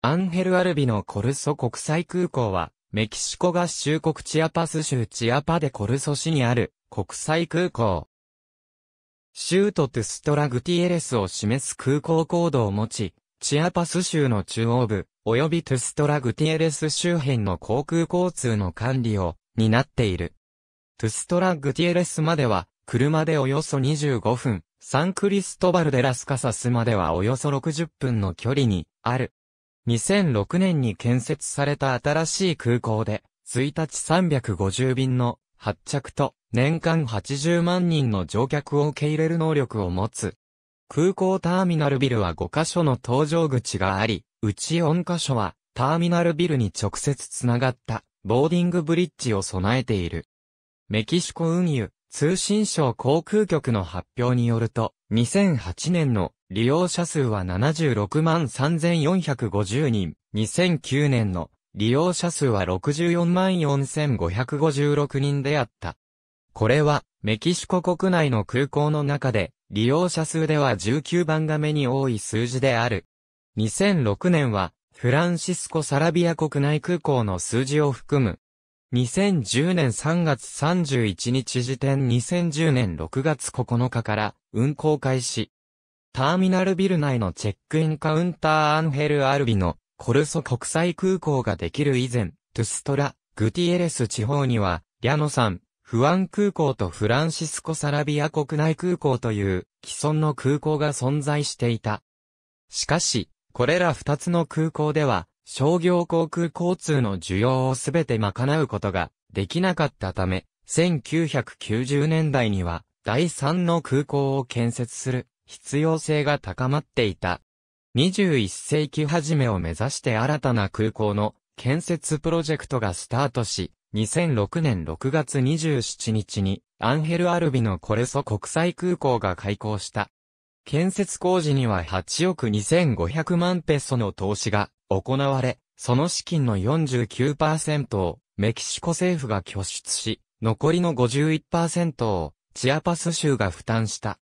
アンヘル・アルビのコルソ国際空港は、メキシコ合衆国チアパス州チアパでコルソ市にある国際空港。州都トゥストラグティエレスを示す空港コードを持ち、チアパス州の中央部、及びトゥストラグティエレス周辺の航空交通の管理を担っている。トゥストラグティエレスまでは、車でおよそ25分、サンクリストバルデラスカサスまではおよそ60分の距離にある。2006年に建設された新しい空港で、1日350便の発着と年間80万人の乗客を受け入れる能力を持つ。空港ターミナルビルは5カ所の搭乗口があり、うち4カ所はターミナルビルに直接つながったボーディングブリッジを備えている。メキシコ運輸通信省航空局の発表によると、2008年の利用者数は76万3450人。2009年の利用者数は64万4556人であった。これは、メキシコ国内の空港の中で、利用者数では19番が目に多い数字である。2006年は、フランシスコ・サラビア国内空港の数字を含む。2010年3月31日時点2010年6月9日から運航開始。ターミナルビル内のチェックインカウンターアンヘル・アルビのコルソ国際空港ができる以前、トゥストラ、グティエレス地方には、リャノん、フアン空港とフランシスコ・サラビア国内空港という既存の空港が存在していた。しかし、これら二つの空港では、商業航空交通の需要をすべて賄うことができなかったため、1990年代には第3の空港を建設する必要性が高まっていた。21世紀初めを目指して新たな空港の建設プロジェクトがスタートし、2006年6月27日にアンヘル・アルビのコレソ国際空港が開港した。建設工事には8億2500万ペソの投資が行われ、その資金の49%をメキシコ政府が拠出し、残りの51%をチアパス州が負担した。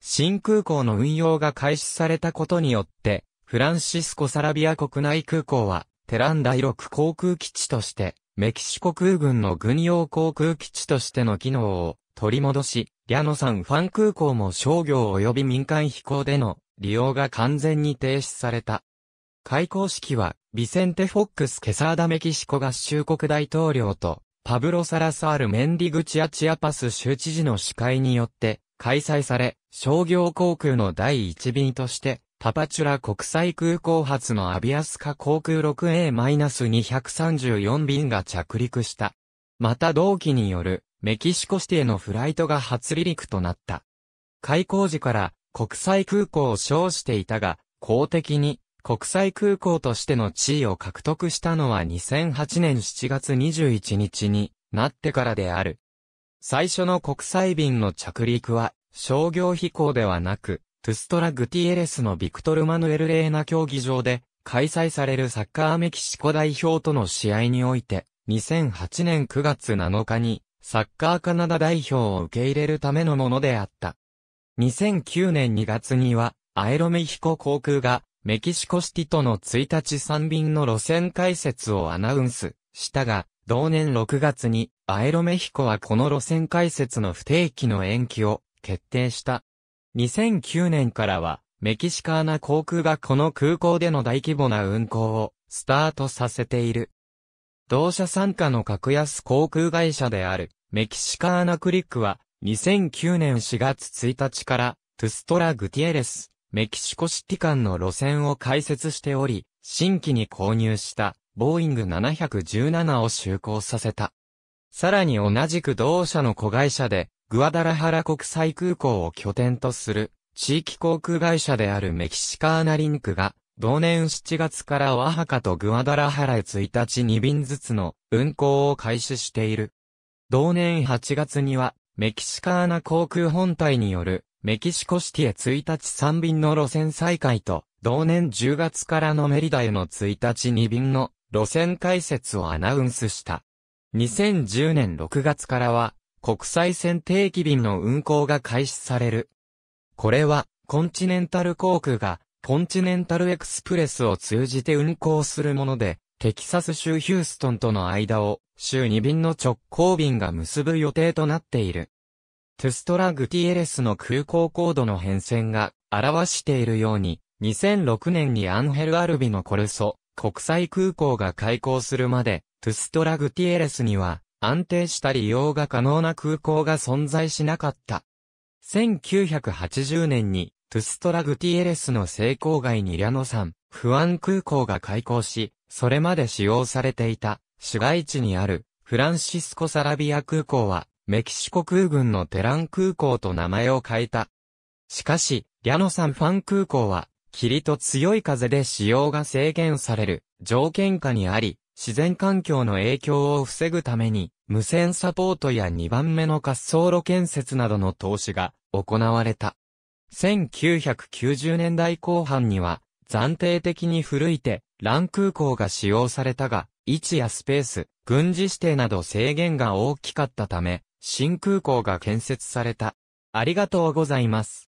新空港の運用が開始されたことによって、フランシスコ・サラビア国内空港は、テラン第6航空基地として、メキシコ空軍の軍用航空基地としての機能を取り戻し、リャノサンファン空港も商業及び民間飛行での利用が完全に停止された。開港式は、ビセンテ・フォックス・ケサーダ・メキシコ合衆国大統領と、パブロ・サラサール・メンディグチア・チアパス州知事の司会によって開催され、商業航空の第一便として、タパチュラ国際空港発のアビアスカ航空 6A-234 便が着陸した。また同期によるメキシコシィへのフライトが初離陸となった。開港時から国際空港を称していたが、公的に国際空港としての地位を獲得したのは2008年7月21日になってからである。最初の国際便の着陸は、商業飛行ではなく、トゥストラ・グティエレスのビクトル・マヌエル・レーナ競技場で、開催されるサッカーメキシコ代表との試合において、2008年9月7日に、サッカーカナダ代表を受け入れるためのものであった。2009年2月には、アエロメヒコ航空が、メキシコシティとの1日3便の路線開設をアナウンスしたが、同年6月に、アエロメヒコはこの路線開設の不定期の延期を決定した。2009年からは、メキシカーナ航空がこの空港での大規模な運航をスタートさせている。同社参加の格安航空会社であるメキシカーナクリックは2009年4月1日からトゥストラ・グティエレス、メキシコシティ間の路線を開設しており、新規に購入したボーイング717を就航させた。さらに同じく同社の子会社で、グアダラハラ国際空港を拠点とする、地域航空会社であるメキシカーナリンクが、同年7月からオアハカとグアダラハラへ1日2便ずつの運航を開始している。同年8月には、メキシカーナ航空本体による、メキシコシティへ1日3便の路線再開と、同年10月からのメリダへの1日2便の路線解説をアナウンスした。2010年6月からは、国際線定期便の運行が開始される。これは、コンチネンタル航空が、コンチネンタルエクスプレスを通じて運行するもので、テキサス州ヒューストンとの間を、週2便の直行便が結ぶ予定となっている。トゥストラ・グティエレスの空港高度の変遷が表しているように、2006年にアンヘル・アルビのコルソ、国際空港が開港するまで、トゥストラグティエレスには、安定した利用が可能な空港が存在しなかった。1980年に、トゥストラグティエレスの成功外にリャノ山、不安空港が開港し、それまで使用されていた、市街地にある、フランシスコ・サラビア空港は、メキシコ空軍のテラン空港と名前を変えた。しかし、リャノサンファン空港は、霧と強い風で使用が制限される条件下にあり、自然環境の影響を防ぐために、無線サポートや2番目の滑走路建設などの投資が行われた。1990年代後半には、暫定的に古いて、ラン空港が使用されたが、位置やスペース、軍事指定など制限が大きかったため、新空港が建設された。ありがとうございます。